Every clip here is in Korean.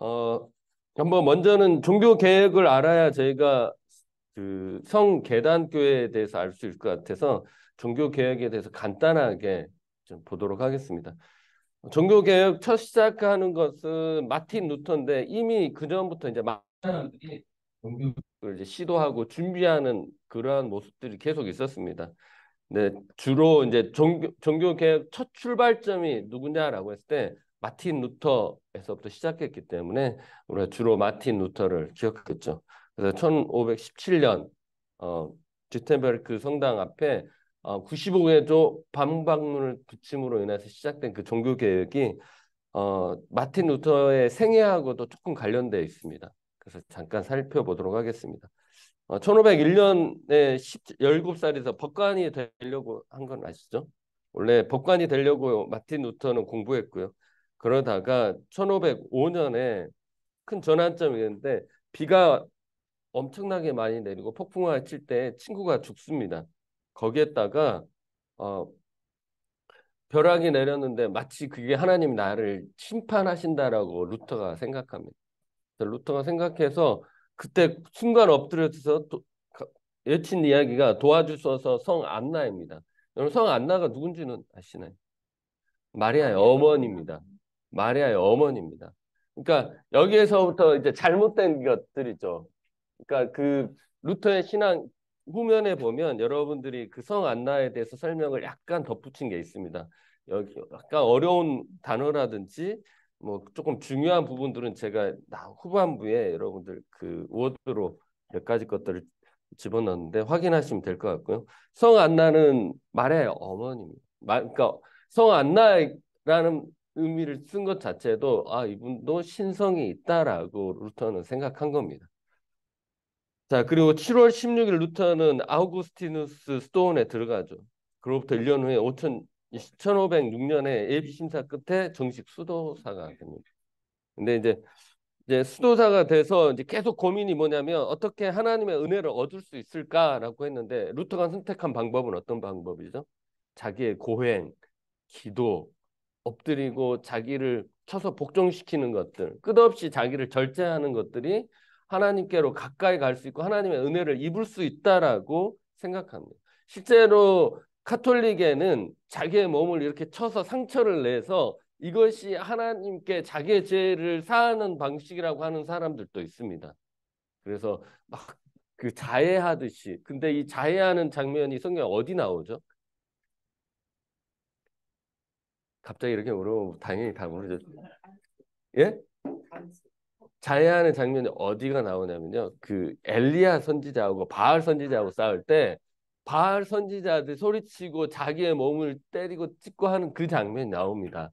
어, 한번 뭐 먼저는 종교 개혁을 알아야 저희가 그 성계단교회에 대해서 알 수 있을 것 같아서 종교 개혁에 대해서 간단하게 좀 보도록 하겠습니다. 종교 개혁 첫 시작하는 것은 마틴 루터인데 이미 그 전부터 이제 많은 사람들이 종교를 이제 시도하고 준비하는 그러한 모습들이 계속 있었습니다. 네, 주로 이제 종교, 종교 개혁 첫 출발점이 누구냐라고 했을 때 마틴 루터에서부터 시작했기 때문에 우리가 주로 마틴 루터를 기억하겠죠. 그래서 1517년 어, 주텐베르크 성당 앞에 어, 95개조 반박문을 붙임으로 인해서 시작된 그 종교 개혁이 어, 마틴 루터의 생애하고도 조금 관련되어 있습니다. 그래서 잠깐 살펴보도록 하겠습니다. 어, 1501년에 10, 17살에서 법관이 되려고 한 건 아시죠? 원래 법관이 되려고 마틴 루터는 공부했고요. 그러다가 1505년에 큰 전환점이었는데 비가 엄청나게 많이 내리고 폭풍우칠때 친구가 죽습니다. 거기에다가 어, 벼락이 내렸는데 마치 그게 하나님 나를 심판하신다라고 루터가 생각합니다. 루터가 생각해서 그때 순간 엎드려서 여친 이야기가 도와주셔서성 안나입니다. 여러분 성 안나가 누군지는 아시나요? 마리아의 어머니입니다. 마리아의 어머니입니다. 그러니까 여기에서부터 이제 잘못된 것들이죠. 그러니까 그 루터의 신앙 후면에 보면 여러분들이 그 성 안나에 대해서 설명을 약간 덧붙인 게 있습니다. 여기 약간 어려운 단어라든지 뭐 조금 중요한 부분들은 제가 후반부에 여러분들 그 워드로 몇 가지 것들을 집어넣는데 확인하시면 될 것 같고요. 성 안나는 말의 어머니입니다. 그러니까 성 안나라는 의미를 쓴 것 자체도 아 이분도 신성이 있다라고 루터는 생각한 겁니다. 자 그리고 7월 16일 루터는 아우구스티누스 스톤에 들어가죠. 그로부터 1년 후에 5천 1506년에 예비 심사 끝에 정식 수도사가 됩니다. 근데 이제 이제 수도사가 돼서 이제 계속 고민이 뭐냐면 어떻게 하나님의 은혜를 얻을 수 있을까라고 했는데 루터가 선택한 방법은 어떤 방법이죠? 자기의 고행, 기도, 엎드리고 자기를 쳐서 복종시키는 것들, 끝없이 자기를 절제하는 것들이 하나님께로 가까이 갈 수 있고 하나님의 은혜를 입을 수 있다라고 생각합니다. 실제로 카톨릭에는 자기의 몸을 이렇게 쳐서 상처를 내서 이것이 하나님께 자기의 죄를 사하는 방식이라고 하는 사람들도 있습니다. 그래서 막 그 자해하듯이 근데 이 자해하는 장면이 성경 에 어디 나오죠? 갑자기 이렇게 물어보면 당연히 다 모르죠. 예? 자해하는 장면이 어디가 나오냐면요. 그 엘리야 선지자하고 바알 선지자하고 싸울 때 바알 선지자들 소리치고 자기의 몸을 때리고 찍고 하는 그 장면이 나옵니다.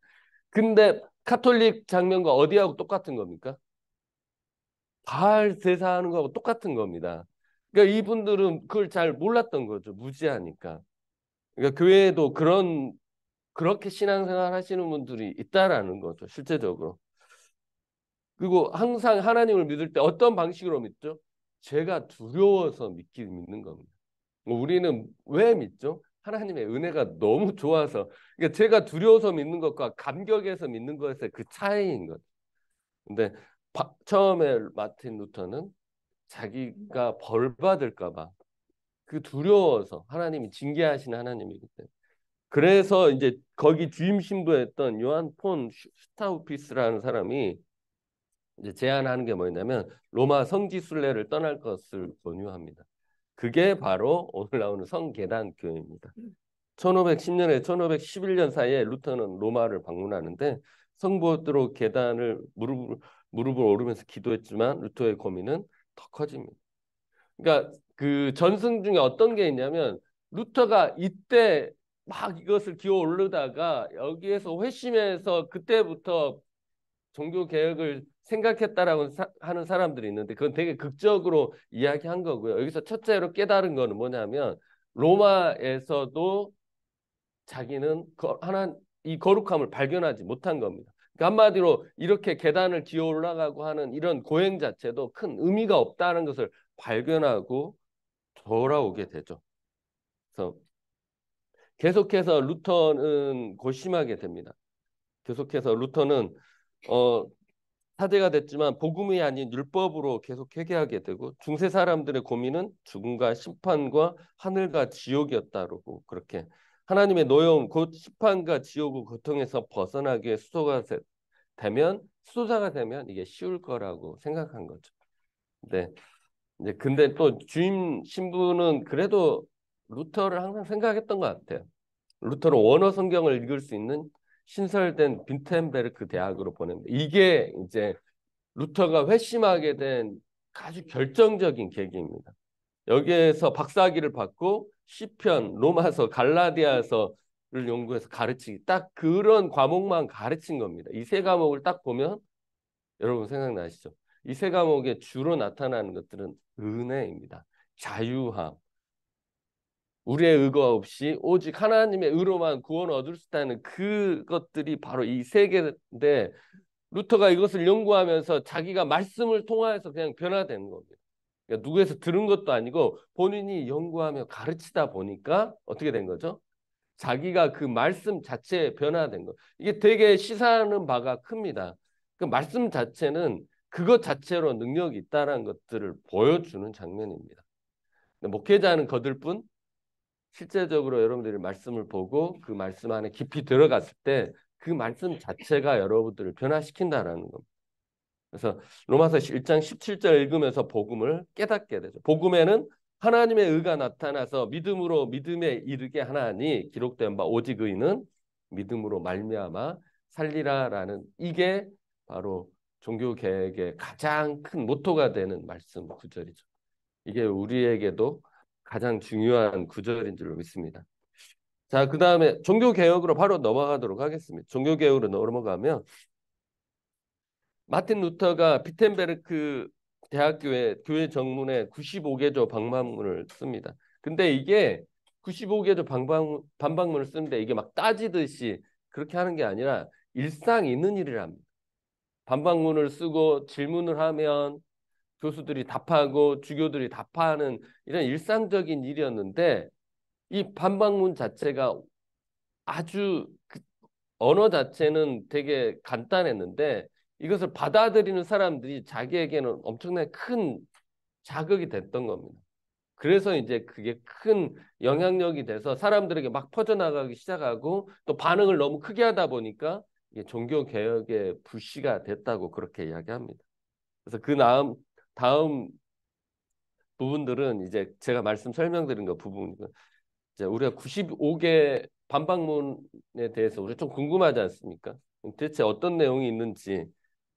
근데 카톨릭 장면과 어디하고 똑같은 겁니까? 바알 제사하는 거하고 똑같은 겁니다. 그러니까 이분들은 그걸 잘 몰랐던 거죠. 무지하니까. 그러니까 교회에도 그런 그렇게 신앙생활 하시는 분들이 있다라는 거죠. 실제적으로. 그리고 항상 하나님을 믿을 때 어떤 방식으로 믿죠? 제가 두려워서 믿기 믿는 겁니다. 뭐 우리는 왜 믿죠? 하나님의 은혜가 너무 좋아서 그러니까 제가 두려워서 믿는 것과 감격에서 믿는 것의 그 차이인 거 근데 바, 처음에 마틴 루터는 자기가 벌 받을까 봐그 두려워서 하나님이 징계하신 하나님이기 때문에 그래서 이제 거기 주임 신부였던 요한 폰 슈타우피스라는 사람이 이제 제안하는 게 뭐냐면 로마 성지 순례를 떠날 것을 권유합니다. 그게 바로 오늘 나오는 성계단 교회입니다. 1510년에 음. 1511년 사이에 루터는 로마를 방문하는데 성보드로 계단을 무릎 을 무릎을 오르면서 기도했지만 루터의 고민은 더 커집니다. 그러니까 그 전승 중에 어떤 게 있냐면 루터가 이때 막 이것을 기어 오르다가 여기에서 회심해서 그때부터 종교 개혁을 생각했다라고 하는 사람들이 있는데 그건 되게 극적으로 이야기한 거고요. 여기서 첫째로 깨달은 거는 뭐냐면 로마에서도 자기는 하나 이 거룩함을 발견하지 못한 겁니다. 그러니까 한마디로 이렇게 계단을 기어 올라가고 하는 이런 고행 자체도 큰 의미가 없다는 것을 발견하고 돌아오게 되죠. 그래서 계속해서 루터는 고심하게 됩니다. 계속해서 루터는 어, 사제가 됐지만 복음이 아닌 율법으로 계속 회개하게 되고 중세 사람들의 고민은 죽음과 심판과 하늘과 지옥이었다고 그렇게 하나님의 노여움 곧 심판과 지옥의 고통에서 벗어나기 위 수도가 되면 수도자가 되면 이게 쉬울 거라고 생각한 거죠. 네. 근데 또 주임 신부는 그래도 루터를 항상 생각했던 것 같아요. 루터를 원어 성경을 읽을 수 있는 신설된 빈텐베르크 대학으로 보냅니다. 이게 이제 루터가 회심하게 된 아주 결정적인 계기입니다. 여기에서 박사학위를 받고 시편, 로마서, 갈라디아서를 연구해서 가르치기 딱 그런 과목만 가르친 겁니다. 이 세 과목을 딱 보면 여러분 생각나시죠? 이 세 과목에 주로 나타나는 것들은 은혜입니다. 자유함, 우리의 의거 없이 오직 하나님의 의로만 구원 얻을 수 있다는 그것들이 바로 이세 개인데 루터가 이것을 연구하면서 자기가 말씀을 통하여서 그냥 변화된 겁니다. 그러니까 누구에서 들은 것도 아니고 본인이 연구하며 가르치다 보니까 어떻게 된 거죠? 자기가 그 말씀 자체에 변화된 거. 이게 되게 시사하는 바가 큽니다. 그 말씀 자체는 그것 자체로 능력이 있다는 것들을 보여주는 장면입니다. 목회자는 거들 뿐 실제적으로 여러분들이 말씀을 보고 그 말씀 안에 깊이 들어갔을 때 그 말씀 자체가 여러분들을 변화시킨다라는 겁니다. 그래서 로마서 1장 17절 읽으면서 복음을 깨닫게 되죠. 복음에는 하나님의 의가 나타나서 믿음으로 믿음에 이르게 하나니 기록된 바 오직 의는 믿음으로 말미암아 살리라라는 이게 바로 종교 개혁의 가장 큰 모토가 되는 말씀 구절이죠. 이게 우리에게도 가장 중요한 구절인 줄로 믿습니다. 자, 그 다음에 종교개혁으로 바로 넘어가도록 하겠습니다. 종교개혁으로 넘어가면 마틴 루터가 피텐베르크 대학교의 교회 정문에 95개조 방방문을 씁니다. 근데 이게 95개조 방방, 반방문을 쓰는데 이게 막 따지듯이 그렇게 하는 게 아니라 일상 있는 일을 합니다. 반방문을 쓰고 질문을 하면 교수들이 답하고 주교들이 답하는 이런 일상적인 일이었는데 이 반박문 자체가 아주 그 언어 자체는 되게 간단했는데 이것을 받아들이는 사람들이 자기에게는 엄청나게 큰 자극이 됐던 겁니다. 그래서 이제 그게 큰 영향력이 돼서 사람들에게 막 퍼져나가기 시작하고 또 반응을 너무 크게 하다 보니까 종교 개혁의 부시가 됐다고 그렇게 이야기합니다. 그래서 그 다음 다음 부분들은 이제 제가 말씀 설명드린 거 부분 이제 우리가 95개 반박문에 대해서 우리 가좀 궁금하지 않습니까? 대체 어떤 내용이 있는지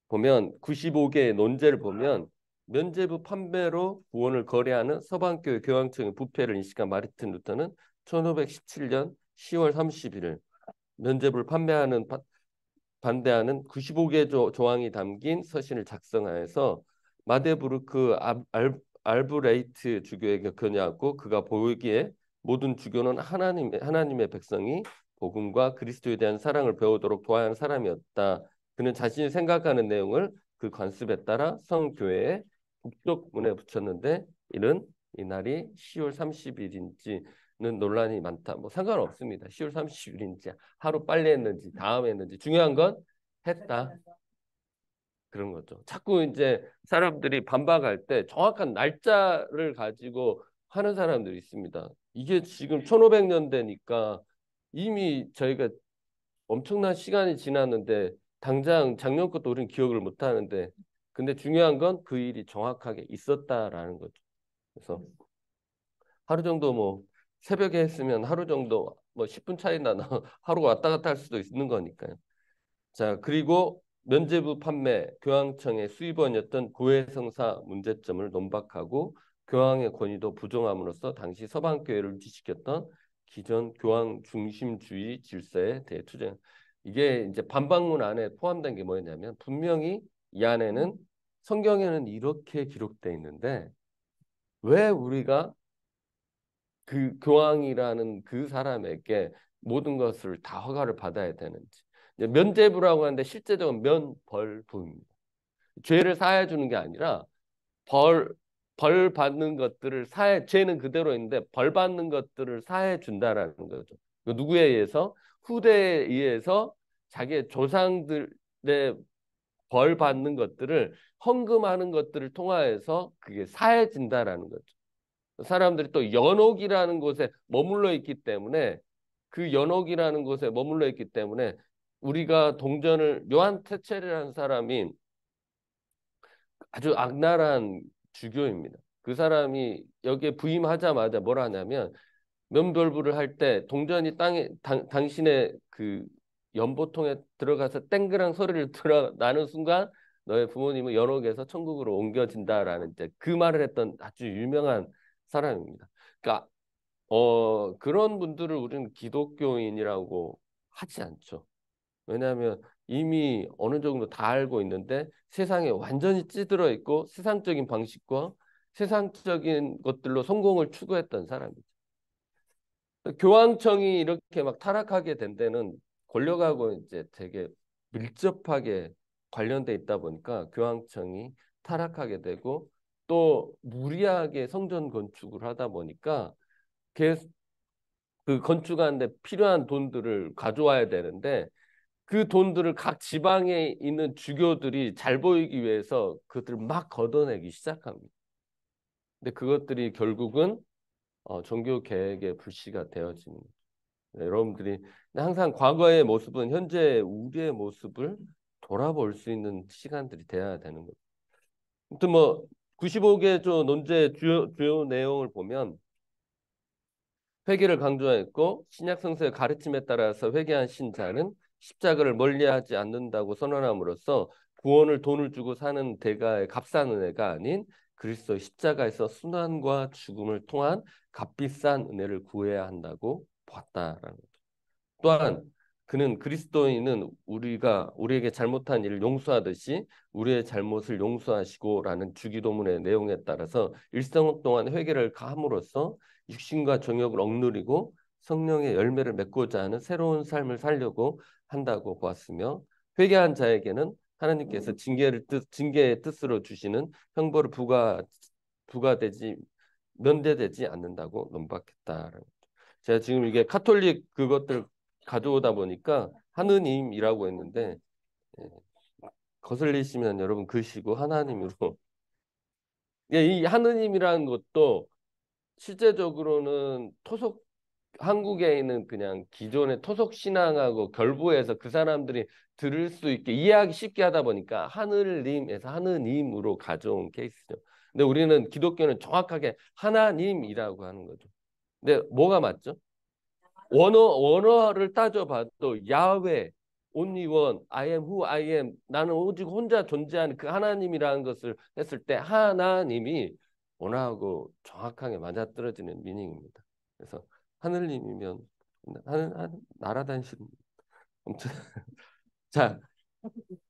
보면 95개의 논제를 보면 면제부 판매로 구원을 거래하는 서방교회 교황청의 부패를 인식한 마르틴 루터는 1517년 10월 31일 면제부를 판매하는 바, 반대하는 95개 조, 항이 담긴 서신을 작성하여서 마데부르크 그 알, 브레이트주교에게그녀하고 그가 보기에 이 모든 주교는 하나님 하나님의 백성이 복음과 그리스도에 대한 사랑을 배우도록 도와야 하는 사람이었다. 그는 자신이 생각하는 내용을 그 관습에 따라 성교회의 북쪽문에 붙였는데 이는 이날이 10월 30일인지는 논란이 많다. 뭐 상관없습니다. 10월 30일인지 하루 빨리 했는지 다음에 했는지 중요한 건 했다. 그런 거죠. 자꾸 이제 사람들이 반박할 때 정확한 날짜를 가지고 하는 사람들이 있습니다. 이게 지금 1500년대니까 이미 저희가 엄청난 시간이 지났는데 당장 작년 것도 우리는 기억을 못 하는데 근데 중요한 건 그 일이 정확하게 있었다라는 거죠. 그래서 하루 정도 뭐 새벽에 했으면 하루 정도 뭐 10분 차이나 하루 왔다 갔다 할 수도 있는 거니까요. 자, 그리고 면제부 판매 교황청의 수입원이었던 고해성사 문제점을 논박하고 교황의 권위도 부정함으로써 당시 서방교회를 지시켰던 기존 교황 중심주의 질서에 대해 투쟁. 이게 이제 반박문 안에 포함된 게 뭐였냐면 분명히 이 안에는 성경에는 이렇게 기록돼 있는데 왜 우리가 그 교황이라는 그 사람에게 모든 것을 다 허가를 받아야 되는지 면제부라고 하는데 실제적으로 면벌부입니다. 죄를 사해 주는 게 아니라 벌, 벌 받는 것들을 사해, 죄는 그대로 있는데 벌 받는 것들을 사해 준다라는 거죠. 누구에 의해서? 후대에 의해서 자기의 조상들의 벌 받는 것들을 헌금하는 것들을 통하여서 그게 사해진다라는 거죠. 사람들이 또 연옥이라는 곳에 머물러 있기 때문에 그 연옥이라는 곳에 머물러 있기 때문에 우리가 동전을 요한 테첼이라는 사람이 아주 악랄한 주교입니다. 그 사람이 여기에 부임하자마자 뭘 하냐면 면별부를 할 때 동전이 땅에 당, 당신의 그 연보통에 들어가서 땡그랑 소리를 들어 나는 순간 너의 부모님은 연옥에서 천국으로 옮겨진다라는 이제 그 말을 했던 아주 유명한 사람입니다. 그러니까 어 그런 분들을 우리는 기독교인이라고 하지 않죠. 왜냐하면 이미 어느 정도 다 알고 있는데 세상에 완전히 찌들어 있고 세상적인 방식과 세상적인 것들로 성공을 추구했던 사람이죠. 교황청이 이렇게 막 타락하게 된 데는 권력하고 이제 되게 밀접하게 관련돼 있다 보니까 교황청이 타락하게 되고 또 무리하게 성전 건축을 하다 보니까 계속 그 건축하는데 필요한 돈들을 가져와야 되는데 그 돈들을 각 지방에 있는 주교들이 잘 보이기 위해서 그들을막 걷어내기 시작합니다. 근데 그것들이 결국은 어, 종교 개혁의 불씨가 되어집니다. 네, 여러분들이 항상 과거의 모습은 현재 우리의 모습을 돌아볼 수 있는 시간들이 돼야 되는 거죠. 아무튼 뭐 95개 조 논제 주요, 주요 내용을 보면 회개를 강조했고 신약 성서의 가르침에 따라서 회개한 신자는 십자가를 멀리하지 않는다고 선언함으로써 구원을 돈을 주고 사는 대가의 값싼 은혜가 아닌 그리스도 의 십자가에서 순환과 죽음을 통한 값비싼 은혜를 구해야 한다고 봤다라는 거 또한 그는 그리스도인은 우리가 우리에게 잘못한 일을 용서하듯이 우리의 잘못을 용서하시고라는 주기도문의 내용에 따라서 일성 동안 회개를 가함으로써 육신과 정욕을 억누리고 성령의 열매를 맺고자 하는 새로운 삶을 살려고 한다고 보았으며 회개한 자에게는 하나님께서 음. 징계를 뜻 징계의 뜻으로 주시는 형벌을 부과 부과되지 면대되지 않는다고 논박했다. 제가 지금 이게 카톨릭 그것들 가져오다 보니까 하느님이라고 했는데 예, 거슬리시면 여러분 글씨고 하나님으로 예, 이 하느님이라는 것도 실제적으로는 토속 한국에 있는 그냥 기존의 토속 신앙하고 결부해서 그 사람들이 들을 수 있게 이해하기 쉽게 하다 보니까 하늘님에서 하느님으로 가져온 케이스죠. 근데 우리는 기독교는 정확하게 하나님이라고 하는 거죠. 근데 뭐가 맞죠? 원어 원어를 따져봐도 야외 only one, I am who I am. 나는 오직 혼자 존재하는 그 하나님이라는 것을 했을 때 하나님이 원하고 정확하게 맞아떨어지는 미닝입니다. 그래서 하늘님이면 하늘, 하날아다니시 아무튼 자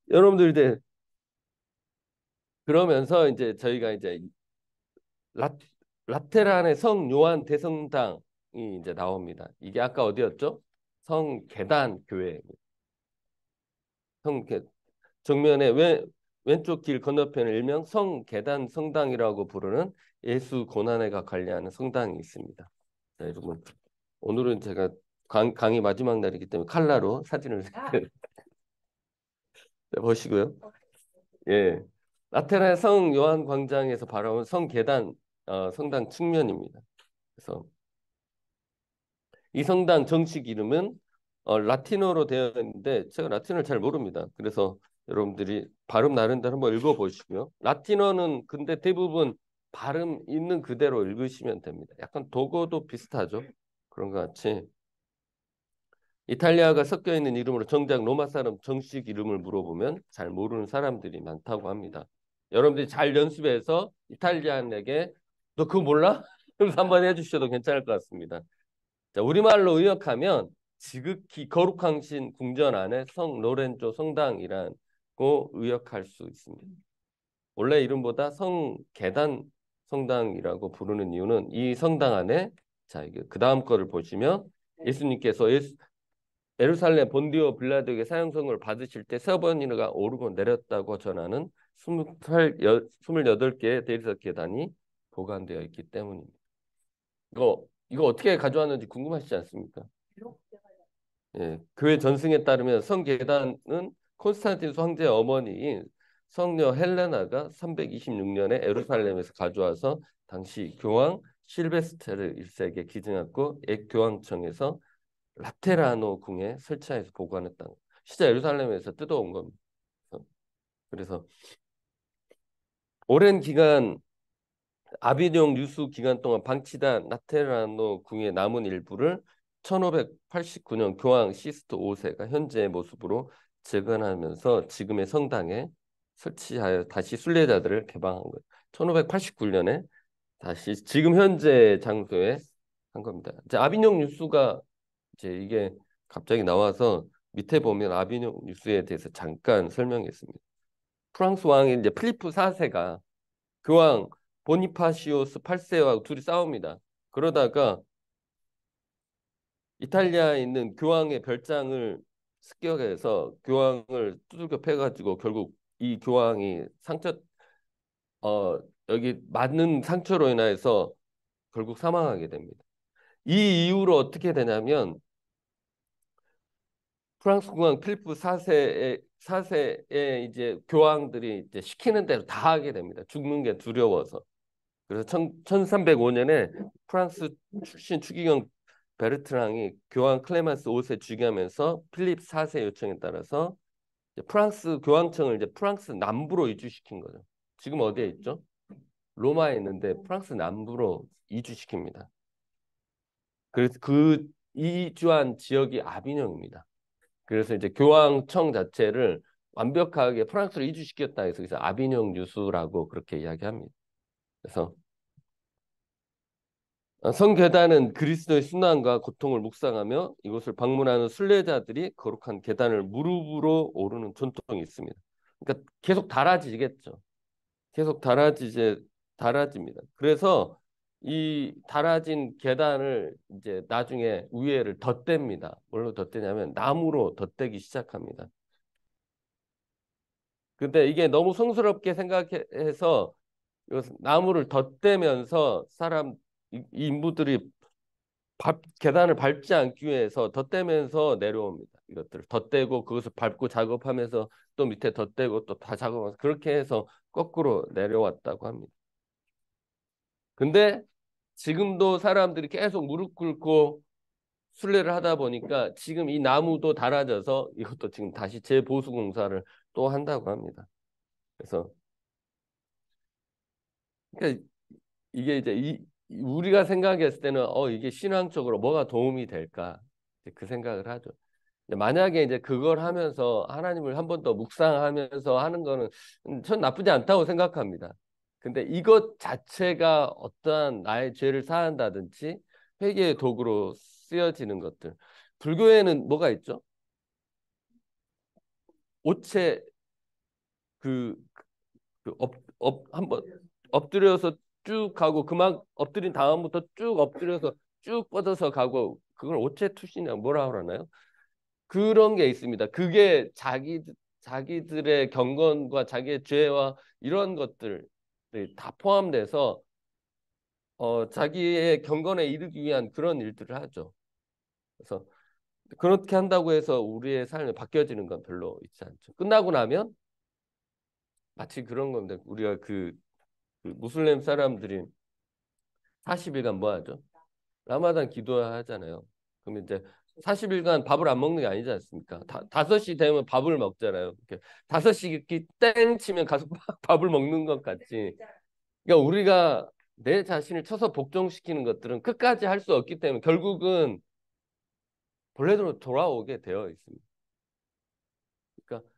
여러분들 이제 그러면서 이제 저희가 이제 라, 라테란의 성 요한 대성당이 이제 나옵니다. 이게 아까 어디였죠? 성 계단 교회입니다. 성 계, 정면에 왼, 왼쪽 길 건너편 일명 성 계단 성당이라고 부르는 예수 고난의가 관리하는 성당이 있습니다. 자, 여러분 오늘은 제가 강, 강의 마지막 날이기 때문에 칼라로 음. 사진을 아. 네, 보시고요. 어, 예, 아테나 성 요한 광장에서 바라본 성 계단 어, 성당 측면입니다. 그래서 이 성당 정식 이름은 어, 라틴어로 되어 있는데 제가 라틴어를 잘 모릅니다. 그래서 여러분들이 발음 나름대로 한번 읽어보시고요. 라틴어는 근데 대부분 발음 있는 그대로 읽으시면 됩니다. 약간 독어도 비슷하죠. 그런 것 같이 이탈리아가 섞여 있는 이름으로 정작 로마 사람 정식 이름을 물어보면 잘 모르는 사람들이 많다고 합니다. 여러분들이 잘 연습해서 이탈리안에게 너 그거 몰라? 그래서 한번 해주셔도 괜찮을 것 같습니다. 자, 우리말로 의역하면 지극히 거룩한 신 궁전 안에 성 로렌조 성당이라고 의역할 수 있습니다. 원래 이름보다 성 계단 성당이라고 부르는 이유는 이 성당 안에 자, 그 다음 거를 보시면 네. 예수님께서 예수, 예루살렘 본디오 빌라도에게 사형성을 받으실 때세 번이나 오르고 내렸다고 전하는 28, 28개의 대리석 계단이 보관되어 있기 때문입니다. 이거 이거 어떻게 가져왔는지 궁금하시지 않습니까? 예, 교회 전승에 따르면 성 계단은 콘스탄티누스 황제의 어머니인 성녀 헬레나가 326년에 에루살렘에서 가져와서 당시 교황 실베스테르 1세에게 기증했고 액교황청에서 라테라노 궁에 설치하여서 보관했다는 시자 예루살렘에서 뜯어온 겁니다. 그래서 오랜 기간 아비뇽 유수 기간 동안 방치된 나테라노 궁의 남은 일부를 1589년 교황 시스트 5세가 현재의 모습으로 재건하면서 지금의 성당에 설치하여 다시 순례자들을 개방한 거예요. 1589년에 다시 지금 현재 장소에 한 겁니다. 이제 아비뇽 뉴스가 이제 이게 갑자기 나와서 밑에 보면 아비뇽 뉴스에 대해서 잠깐 설명했습니다. 프랑스 왕인 이제 필리프 4세가 교황 그 보니파시오스 8세와 둘이 싸웁니다. 그러다가 이탈리아에 있는 교황의 그 별장을 습격해서 교황을 그 두들겨 패가지고 결국 이 교황이 상처 어 여기 맞는 상처로 인하여서 결국 사망하게 됩니다. 이 이후로 어떻게 되냐면 프랑스 국왕 필프 4세의 4세의 이제 교황들이 이제 시키는 대로 다 하게 됩니다. 죽는 게 두려워서. 그래서 1305년에 프랑스 출신 추기경 베르트랑이 교황 클레만스 5세 즉위하면서 필립 4세 요청에 따라서 프랑스 교황청을 이제 프랑스 남부로 이주시킨 거죠. 지금 어디에 있죠? 로마에 있는데 프랑스 남부로 이주시킵니다. 그래서 그 이주한 지역이 아비뇽입니다. 그래서 이제 교황청 자체를 완벽하게 프랑스로 이주시켰다 해서 그래서 아비뇽 유수라고 그렇게 이야기합니다. 그래서 성계단은 그리스도의 순환과 고통을 묵상하며 이곳을 방문하는 순례자들이 거룩한 계단을 무릎으로 오르는 전통이 있습니다. 그러니까 계속 달아지겠죠. 계속 달아지제 달아집니다. 그래서 이 달아진 계단을 이제 나중에 위에를 덧댑니다. 뭘로 덧대냐면 나무로 덧대기 시작합니다. 근데 이게 너무 성스럽게 생각해서 나무를 덧대면서 사람 인부들이 밥, 계단을 밟지 않기 위해서 덧대면서 내려옵니다. 이것들을 덧대고 그것을 밟고 작업하면서 또 밑에 덧대고 또 다 작업하면서 그렇게 해서 거꾸로 내려왔다고 합니다. 근데 지금도 사람들이 계속 무릎 꿇고 순례를 하다 보니까 지금 이 나무도 닳아져서 이것도 지금 다시 재보수 공사를 또 한다고 합니다. 그래서 그러니까 이게 이제 이 우리가 생각했을 때는 어 이게 신앙적으로 뭐가 도움이 될까 그 생각을 하죠. 만약에 이제 그걸 하면서 하나님을 한 번 더 묵상하면서 하는 거는 음, 전 나쁘지 않다고 생각합니다. 근데 이것 자체가 어떠한 나의 죄를 사한다든지 회개의 도구로 쓰여지는 것들. 불교에는 뭐가 있죠? 오체 그, 그 업, 업, 한번 엎드려서 쭉 가고 그만 엎드린 다음부터 쭉 엎드려서 쭉 뻗어서 가고 그걸 오체 투신이라 뭐라 그러나요? 그런 게 있습니다. 그게 자기 자기들의 경건과 자기의 죄와 이런 것들 네, 다 포함돼서 어, 자기의 경건에 이르기 위한 그런 일들을 하죠. 그래서 그렇게 한다고 해서 우리의 삶이 바뀌어지는 건 별로 있지 않죠. 끝나고 나면 마치 그런 겁니다. 우리가 그, 그 무슬림 사람들이 40일간 뭐 하죠? 라마단 기도하잖아요. 그럼 이제 40일간 밥을 안 먹는 게 아니지 않습니까? 다, 5시 되면 밥을 먹잖아요. 이렇게 5시 땡 치면 가서 밥을 먹는 것 같지. 그러니까 우리가 내 자신을 쳐서 복종시키는 것들은 끝까지 할 수 없기 때문에 결국은 본래대로 돌아오게 되어 있습니다. 그러니까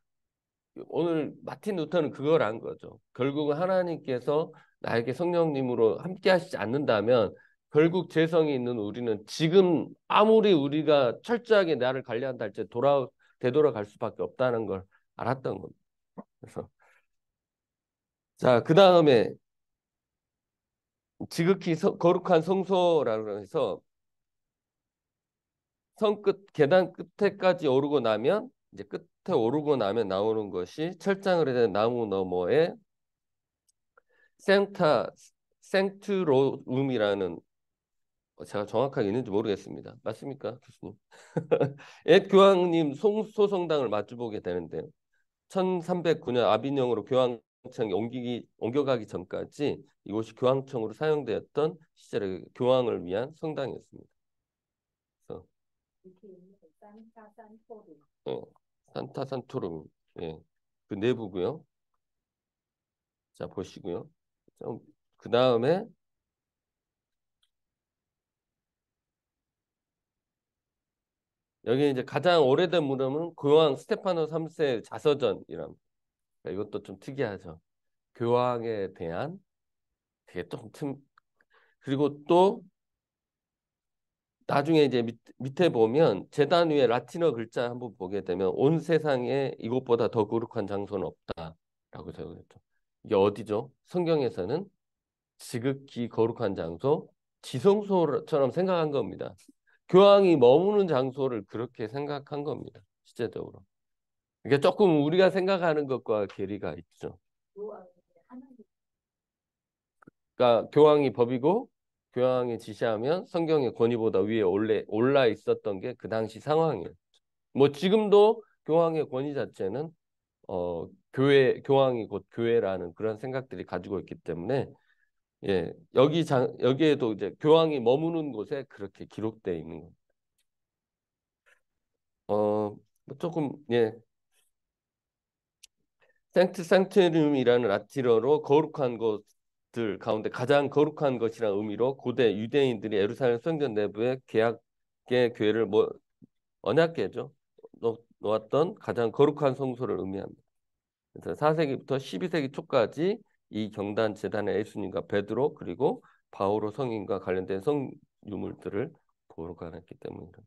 오늘 마틴 루터는 그걸 안 거죠. 결국은 하나님께서 나에게 성령님으로 함께 하시지 않는다면 결국 재성이 있는 우리는 지금 아무리 우리가 철저하게 나를 관리한다 할지 돌아 되돌아갈 수밖에 없다는 걸 알았던 겁니다. 그래서 자, 그 다음에 지극히 서, 거룩한 성소라고 해서 성 끝, 계단 끝에까지 오르고 나면 이제 끝에 오르고 나면 나오는 것이 철장으로 된 나무 너머에 생타 생투로움이라는 어, 제가 정확하게 있는지 모르겠습니다. 맞습니까, 교수님? 옛 교황님 송소성당을 마주보게 되는데 1309년 아비뇽으로 교황청 옮기기, 옮겨가기 전까지 이곳이 교황청으로 사용되었던 시절의 그 교황을 위한 성당이었습니다. 그래서, 네, 산타산토름 예, 그 내부고요. 자 보시고요. 그 다음에 여기 이제 가장 오래된 무덤은 교황 스테파노 3세 의 자서전이란 그러니까 이것도 좀 특이하죠. 교황에 대한 되게 좀 틈, 그리고 또 나중에 이제 밑, 에 보면 재단 위에 라틴어 글자 한번 보게 되면 온 세상에 이것보다 더 거룩한 장소는 없다라고 적어있죠. 이게 어디죠? 성경에서는 지극히 거룩한 장소, 지성소처럼 생각한 겁니다. 교황이 머무는 장소를 그렇게 생각한 겁니다. 실제적으로. 그러니까 조금 우리가 생각하는 것과 괴리가 있죠. 그러니까 교황이 법이고 교황이 지시하면 성경의 권위보다 위에 올래, 올라 있었던 게 그 당시 상황이었죠뭐 지금도 교황의 권위 자체는 어, 교회 교황이 곧 교회라는 그런 생각들이 가지고 있기 때문에 예, 여기 장, 여기에도 이제 교황이 머무는 곳에 그렇게 기록되어 있는 겁니다. 어, 뭐 조금 예. 생트 생트륨이라는 라틴어로 거룩한 것들 가운데 가장 거룩한 것이란 의미로 고대 유대인들이 에루살렘 성전 내부에 계약계 교회를 뭐 언약계죠. 놓았던 가장 거룩한 성소를 의미합니다. 그래서 4세기부터 12세기 초까지 이 경단 재단의 예수님과 베드로 그리고 바오로 성인과 관련된 성 유물들을 보러 가냈기 때문이다.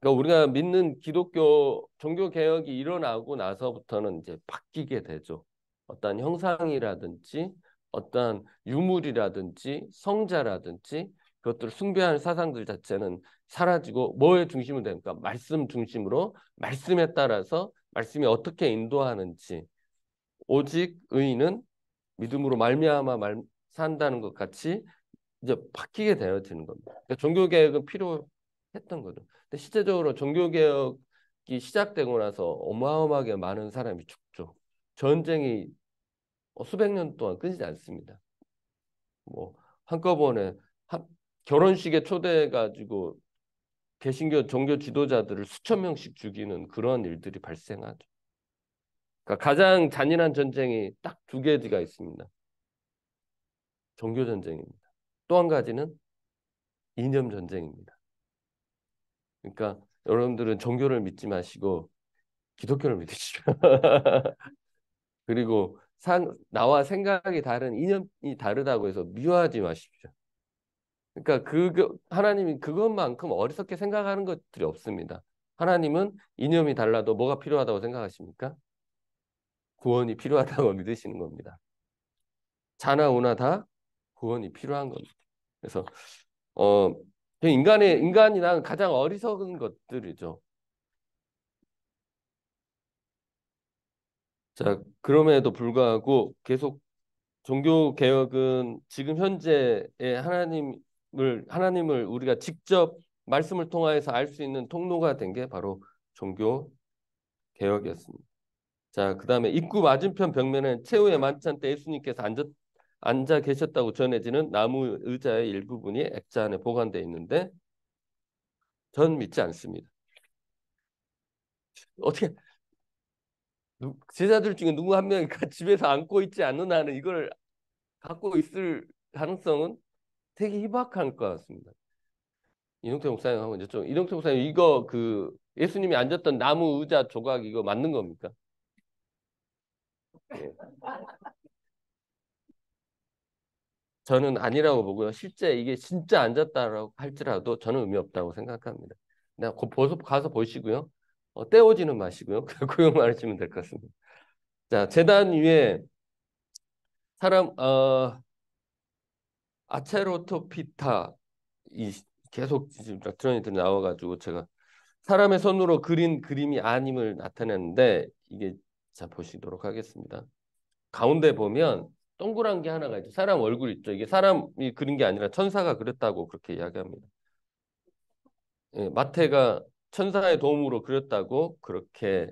그러니까 우리가 믿는 기독교 종교 개혁이 일어나고 나서부터는 이제 바뀌게 되죠. 어떤 형상이라든지 어떤 유물이라든지 성자라든지 그것들을 숭배하는 사상들 자체는 사라지고 뭐에 중심이 됩니까? 말씀 중심으로 말씀에 따라서 말씀이 어떻게 인도하는지 오직 의인은 믿음으로 말미암아 말, 산다는 것 같이 이제 바뀌게 되어지는 겁니다. 그러니까 종교개혁은 필요했던 거죠. 근데 실제적으로 종교개혁이 시작되고 나서 어마어마하게 많은 사람이 죽죠. 전쟁이 어, 수백 년 동안 끊이지 않습니다. 뭐 한꺼번에 한, 결혼식에 초대해가지고 개신교 종교 지도자들을 수천 명씩 죽이는 그런 일들이 발생하죠. 그러니까 가장 잔인한 전쟁이 딱두 개가 있습니다. 종교 전쟁입니다. 또 한 가지는 이념 전쟁입니다. 그러니까 여러분들은 종교를 믿지 마시고 기독교를 믿으시죠. 그리고 상, 나와 생각이 다른 이념이 다르다고 해서 미워하지 마십시오. 그러니까 그 하나님이 그것만큼 어리석게 생각하는 것들이 없습니다. 하나님은 이념이 달라도 뭐가 필요하다고 생각하십니까? 구원이 필요하다고 믿으시는 겁니다. 자나 오나 다 구원이 필요한 겁니다. 그래서 어 인간의 인간이란 가장 어리석은 것들이죠. 자 그럼에도 불구하고 계속 종교 개혁은 지금 현재의 하나님을 하나님을 우리가 직접 말씀을 통하여서 알 수 있는 통로가 된 게 바로 종교 개혁이었습니다. 자, 그 다음에 입구 맞은편 벽면에 최후의 만찬 때 예수님께서 앉았, 앉아 계셨다고 전해지는 나무 의자의 일부분이 액자 안에 보관되어 있는데 전 믿지 않습니다. 어떻게 제자들 중에 누구 한 명이 집에서 안고 있지 않는 한은 이걸 갖고 있을 가능성은 되게 희박한 것 같습니다. 이동태 목사님하고 이제 좀 이동태 목사님 이거 그 예수님이 앉았던 나무 의자 조각 이거 맞는 겁니까? 예. 저는 아니라고 보고요. 실제 이게 진짜 안 잤다라고 할지라도 저는 의미 없다고 생각합니다. 그냥 보 가서 보시고요. 어, 떼어지는 마시고요. 고용만 그, 그 하시면 될 것 같습니다. 자, 재단 위에 사람 어 아체로토피타 이 계속 드러니들 나와가지고 제가 사람의 손으로 그린 그림이 아님을 나타냈는데 이게 자 보시도록 하겠습니다. 가운데 보면 동그란 게 하나가 있죠. 사람 얼굴 있죠. 이게 사람이 그린 게 아니라 천사가 그렸다고 그렇게 이야기합니다. 예, 마태가 천사의 도움으로 그렸다고 그렇게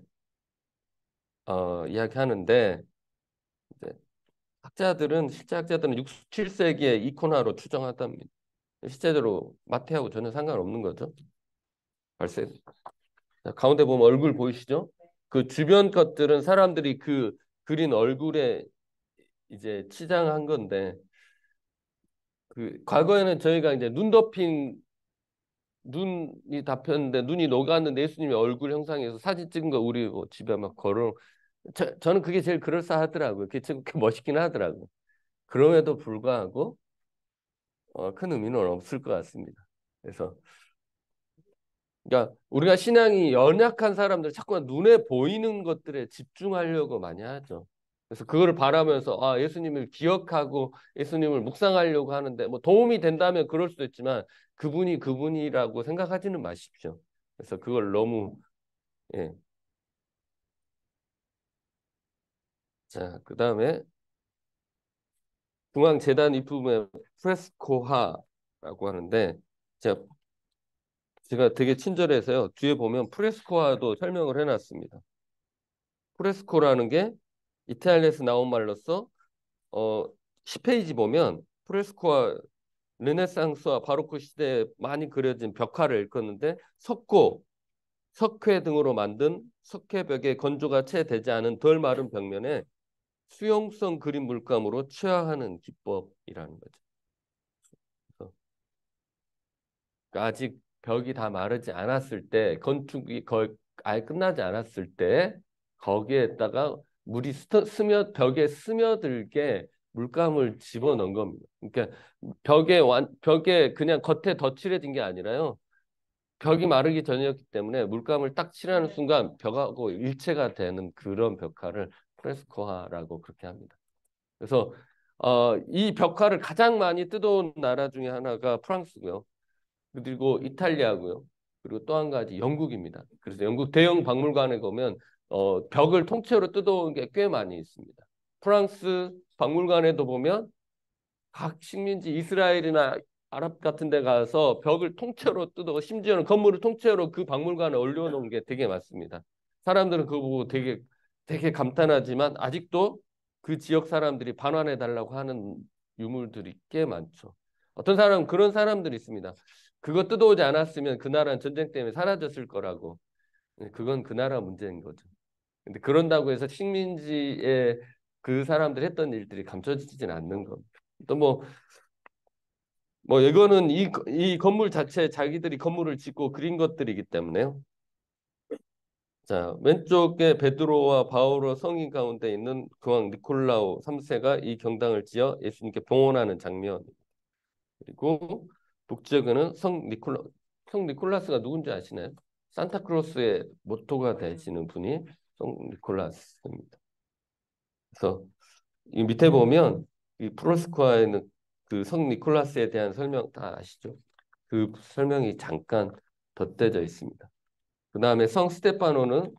어, 이야기하는데 학자들은 실제 학자들은 67세기의 이코나로 추정하답니다. 실제로 마태하고 전혀 상관없는 거죠. 발생. 가운데 보면 얼굴 보이시죠? 그 주변 것들은 사람들이 그 그린 얼굴에 이제 치장한 건데 그 과거에는 저희가 이제 눈 덮인 눈이 덮였는데 눈이 녹았는데 예수님의 얼굴 형상에서 사진 찍은 거 우리 뭐 집에 막 걸어 저, 저는 그게 제일 그럴싸하더라고요. 그게 참 멋있긴 하더라고요. 그럼에도 불구하고 어, 큰 의미는 없을 것 같습니다. 그래서 그러니까 우리가 신앙이 연약한 사람들 자꾸 눈에 보이는 것들에 집중하려고 많이 하죠. 그래서 그걸 바라면서 아 예수님을 기억하고 예수님을 묵상하려고 하는데 뭐 도움이 된다면 그럴 수도 있지만 그분이 그분이라고 생각하지는 마십시오. 그래서 그걸 너무 예. 자, 그다음에 중앙 재단 입부분에 프레스코하라고 하는데 제가 제가 되게 친절해서요. 뒤에 보면 프레스코와도 네. 설명을 해놨습니다. 프레스코라는 게 이탈리아에서 나온 말로서 어, 10페이지 보면 프레스코와 르네상스와 바로크 시대에 많이 그려진 벽화를 일컫는데 석고, 석회 등으로 만든 석회벽의 건조가 채 되지 않은 덜 마른 벽면에 수용성 그림 물감으로 취화하는 기법이라는 거죠. 아직 벽이 다 마르지 않았을 때 건축이 거의 아예 끝나지 않았을 때 거기에다가 물이 스며 스며 벽에 스며들게 물감을 집어넣은 겁니다. 그러니까 벽에 완 벽에 그냥 겉에 덧칠해진 게 아니라요. 벽이 마르기 전이었기 때문에 물감을 딱 칠하는 순간 벽하고 일체가 되는 그런 벽화를 프레스코화라고 그렇게 합니다. 그래서 어, 이 벽화를 가장 많이 뜯어온 나라 중에 하나가 프랑스고요. 그리고 음. 이탈리아고요. 그리고 또 한 가지 영국입니다. 그래서 영국 네. 대형 박물관에 가면 어, 벽을 통째로 뜯어온 게 꽤 많이 있습니다. 프랑스 박물관에도 보면 각 식민지 이스라엘이나 아랍 같은 데 가서 벽을 통째로 뜯어 심지어는 건물을 통째로 그 박물관에 올려놓은 게 되게 많습니다. 사람들은 그거 보고 되게 되게 감탄하지만 아직도 그 지역 사람들이 반환해 달라고 하는 유물들이 꽤 많죠. 어떤 사람 그런 사람들이 있습니다. 그거 뜯어오지 않았으면 그 나라는 전쟁 때문에 사라졌을 거라고. 네, 그건 그 나라 문제인 거죠. 근데 그런다고 해서 식민지에 그 사람들 했던 일들이 감춰지진 않는 겁니다. 또뭐 뭐 이거는 이, 이 건물 자체 자기들이 건물을 짓고 그린 것들이기 때문에요. 자 왼쪽에 베드로와 바오로 성인 가운데 있는 교황 니콜라오 3세가 이 경당을 지어 예수님께 봉헌하는 장면 그리고 북적은은 성 니콜라 성 니콜라스가 누군지 아시나요? 산타크로스의 모토가 음. 되시는 분이 성 니콜라스입니다. 그래서 이 밑에 보면 이 프로스코아에 는그 성 니콜라스에 대한 설명 다 아시죠? 그 설명이 잠깐 덧대져 있습니다. 그 다음에 성 스테파노는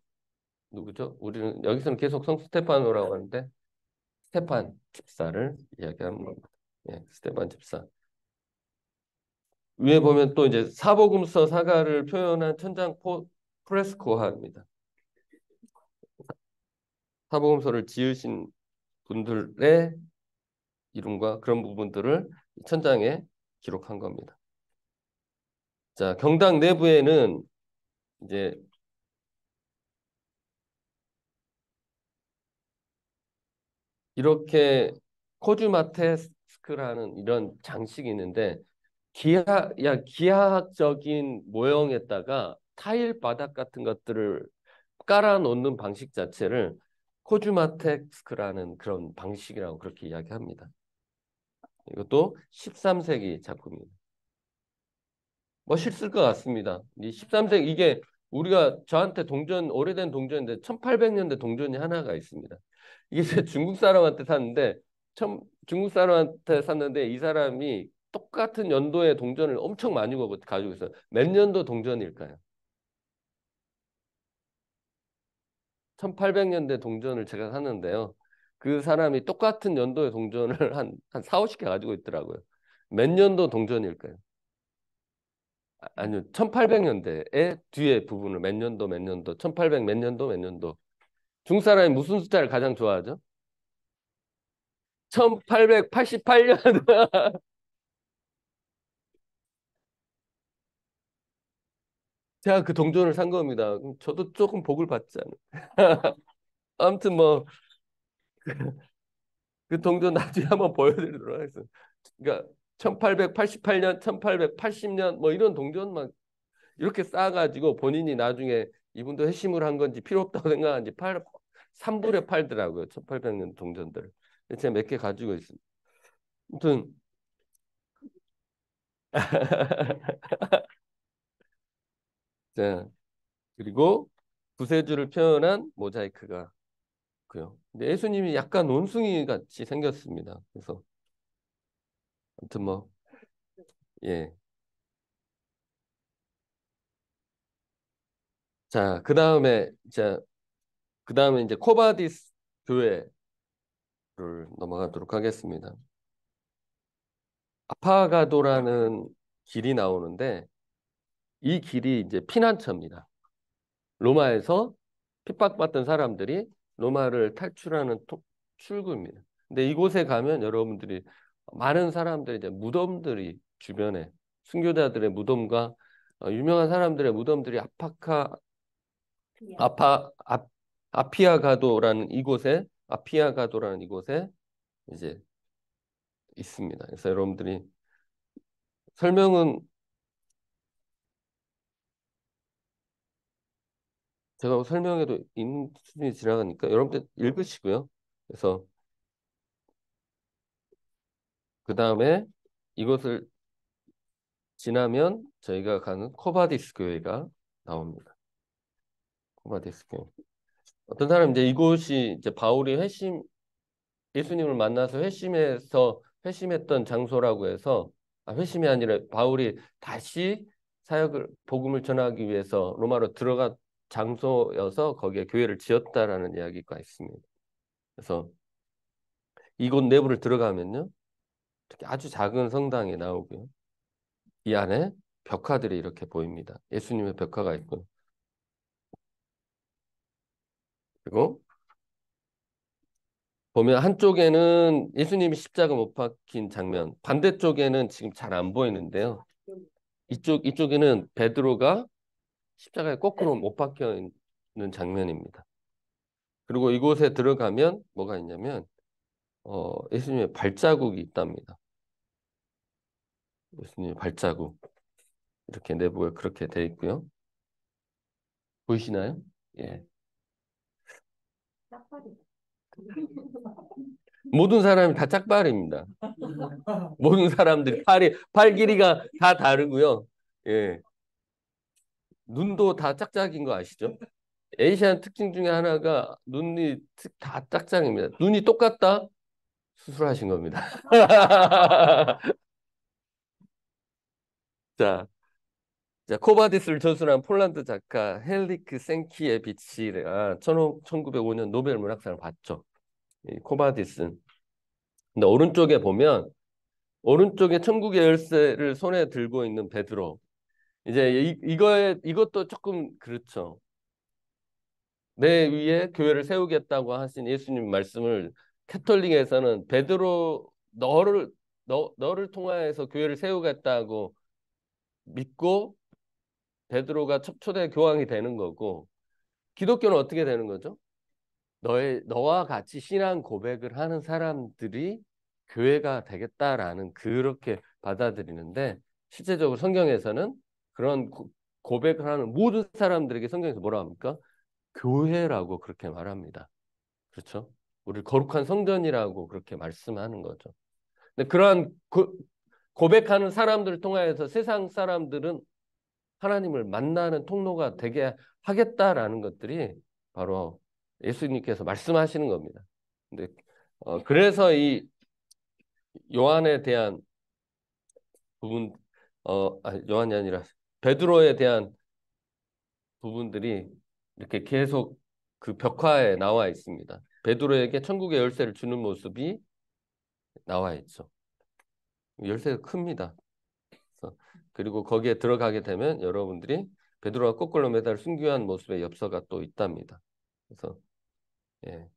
누구죠? 우리는 여기서는 계속 성 스테파노라고 하는데 스테판 집사를 이야기하는 겁니다. 예, 스테판 집사. 위에 보면 또 이제 사복음서 사가를 표현한 천장 포, 프레스코화입니다. 사복음서를 지으신 분들의 이름과 그런 부분들을 천장에 기록한 겁니다. 자, 경당 내부에는 이제 이렇게 코주마테스크라는 이런 장식이 있는데 기하 야 기하학적인 모형에다가 타일 바닥 같은 것들을 깔아놓는 방식 자체를 코주마텍스크라는 그런 방식이라고 그렇게 이야기합니다. 이것도 13세기 작품입니다. 멋있을 것 같습니다. 이 13세기 이게 우리가 저한테 동전 오래된 동전인데 1800년대 동전이 하나가 있습니다. 이게 제 중국 사람한테 샀는데 참 중국 사람한테 샀는데 이 사람이 똑같은 연도의 동전을 엄청 많이 가지고 있어요. 몇 년도 동전일까요? 1800년대 동전을 제가 샀는데요. 그 사람이 똑같은 연도의 동전을 한, 한 4, 50개 가지고 있더라고요. 몇 년도 동전일까요? 아, 아니요. 1800년대의 뒤에 부분을 몇 년도 몇 년도 1800 몇 년도 몇 년도 중 사람이 무슨 숫자를 가장 좋아하죠? 1888년 제가 그 동전을 산 겁니다. 저도 조금 복을 받잖아요. 아무튼 뭐그 그 동전 나중에 한번 보여드리도록 하겠습니다. 그러니까 1888년, 1880년 뭐 이런 동전만 이렇게 쌓아가지고 본인이 나중에 이분도 회심을 한 건지 필요 없다고 생각한지 팔 3불에 팔더라고요. 1800년 동전들. 제가 몇 개 가지고 있습니다. 아무튼 자, 그리고 구세주를 표현한 모자이크가 있고요. 근데 예수님이 약간 원숭이 같이 생겼습니다. 그래서 아무튼 뭐 예. 자, 그 다음에 이제 그 다음에 이제 코바디스 교회를 넘어가도록 하겠습니다. 아파가도라는 길이 나오는데 이 길이 이제 피난처입니다. 로마에서 핍박받던 사람들이 로마를 탈출하는 출구입니다. 근데 이곳에 가면 여러분들이 많은 사람들이 이제 무덤들이 주변에 순교자들의 무덤과 어, 유명한 사람들의 무덤들이 아파카 아파 아, 아피아가도라는 이곳에 아피아가도라는 이곳에 이제 있습니다. 그래서 여러분들이 설명은 제가 설명해도 있는 수준이 지나가니까 여러분들 읽으시고요. 그래서 그 다음에 이것을 지나면 저희가 가는 코바디스 교회가 나옵니다. 코바디스 교회. 어떤 사람 이제 이곳이 이제 바울이 회심 예수님을 만나서 회심해서 회심했던 장소라고 해서 아, 회심이 아니라 바울이 다시 사역을 복음을 전하기 위해서 로마로 들어가 장소여서 거기에 교회를 지었다라는 이야기가 있습니다. 그래서 이곳 내부를 들어가면요. 특히 아주 작은 성당이 나오고요. 이 안에 벽화들이 이렇게 보입니다. 예수님의 벽화가 있고 그리고 보면 한쪽에는 예수님이 십자가 못 박힌 장면, 반대쪽에는 지금 잘 안 보이는데요. 이쪽 이쪽에는 베드로가 십자가에 거꾸로 네. 못 박혀 있는 장면입니다. 그리고 이곳에 들어가면 뭐가 있냐면 어, 예수님의 발자국이 있답니다. 예수님의 발자국 이렇게 내부에 그렇게 돼 있고요. 보이시나요? 예. 모든 사람이 다 짝발입니다. 모든 사람들이 팔이 팔 길이가 다 다르고요. 예. 눈도 다 짝짝인 거 아시죠? 에이시안 특징 중에 하나가 눈이 다 짝짝입니다. 눈이 똑같다? 수술하신 겁니다. 자, 자 코바디스를 저술한 폴란드 작가 헬리크 생키의 비치가 1905년 노벨 문학상을 받죠. 코바디스. 근데 오른쪽에 보면 오른쪽에 천국의 열쇠를 손에 들고 있는 베드로 이제 이, 이거에 이것도 조금 그렇죠. 내 위에 교회를 세우겠다고 하신 예수님 말씀을 캐톨릭에서는 베드로 너를 너, 너를 통하여서 교회를 세우겠다고 믿고 베드로가 초대 교황이 되는 거고 기독교는 어떻게 되는 거죠? 너의 너와 같이 신앙 고백을 하는 사람들이 교회가 되겠다라는 그렇게 받아들이는데 실제적으로 성경에서는 그런 고백을 하는 모든 사람들에게 성경에서 뭐라 합니까? 교회라고 그렇게 말합니다. 그렇죠? 우리 거룩한 성전이라고 그렇게 말씀하는 거죠. 근데 그러한 고, 고백하는 사람들을 통하서 세상 사람들은 하나님을 만나는 통로가 되게 하겠다라는 것들이 바로 예수님께서 말씀하시는 겁니다. 근데 어, 그래서 이 요한에 대한 부분 어 아니, 요한이 아니라 베드로에 대한 부분들이 이렇게 계속 그 벽화에 나와 있습니다. 베드로에게 천국의 열쇠를 주는 모습이 나와 있죠. 열쇠가 큽니다. 그리고 거기에 들어가게 되면 여러분들이 베드로가 거꾸로 매달 순교한 모습의 엽서가 또 있답니다. 그래서 예,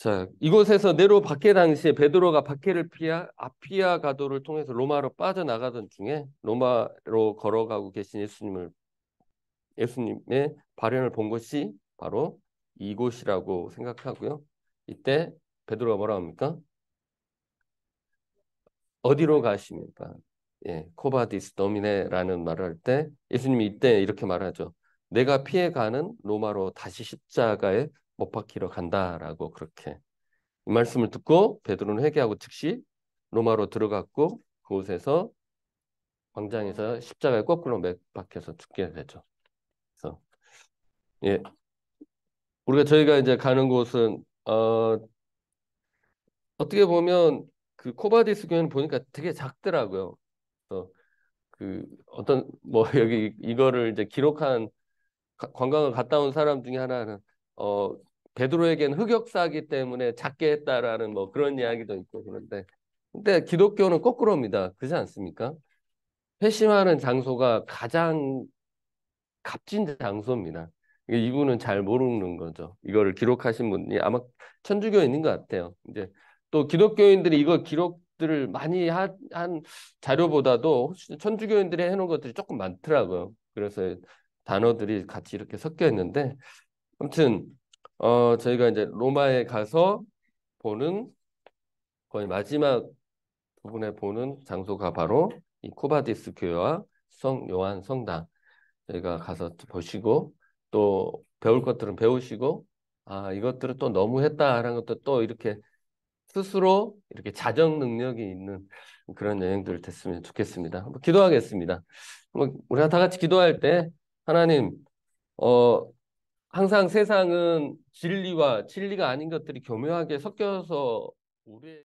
자, 이곳에서 네로 박해 당시에 베드로가 박해를 피하 아피아 가도를 통해서 로마로 빠져나가던 중에 로마로 걸어가고 계신 예수님을 예수님의 발현을 본 것이 바로 이곳이라고 생각하고요. 이때 베드로가 뭐라 합니까? 어디로 가십니까? 예, 코바디스 도미네라는 말을 할 때 예수님이 이때 이렇게 말하죠. 내가 피해가는 로마로 다시 십자가에 못 박히러 간다라고 그렇게 이 말씀을 듣고 베드로는 회개하고 즉시 로마로 들어갔고 그곳에서 광장에서 십자가에 거꾸로 맥 박혀서 죽게 되죠. 그래서 예 우리가 저희가 이제 가는 곳은 어 어떻게 보면 그 코바디스 교회는 보니까 되게 작더라고요. 그래서 그 어떤 뭐 여기 이거를 이제 기록한 관광을 갔다 온 사람 중에 하나는 어 베드로에겐 흑역사기 때문에 작게 했다라는 뭐 그런 이야기도 있고 그런데 근데 기독교는 거꾸로입니다. 그렇지 않습니까? 회심하는 장소가 가장 값진 장소입니다. 이분은 잘 모르는 거죠. 이거를 기록하신 분이 아마 천주교인인 것 같아요. 이제 또 기독교인들이 이거 기록들을 많이 한, 한 자료보다도 천주교인들이 해놓은 것들이 조금 많더라고요. 그래서 단어들이 같이 이렇게 섞여 있는데 아무튼 어, 저희가 이제 로마에 가서 보는 거의 마지막 부분에 보는 장소가 바로 이 쿠바디스 교회와 성 요한 성당. 저희가 가서 보시고 또 배울 것들은 배우시고 아, 이것들을 또 너무했다라는 것도 또 이렇게 스스로 이렇게 자정 능력이 있는 그런 여행들 됐으면 좋겠습니다. 한번 기도하겠습니다. 우리가 다 같이 기도할 때 하나님 어 항상 세상은 진리와 진리가 아닌 것들이 교묘하게 섞여서 우리의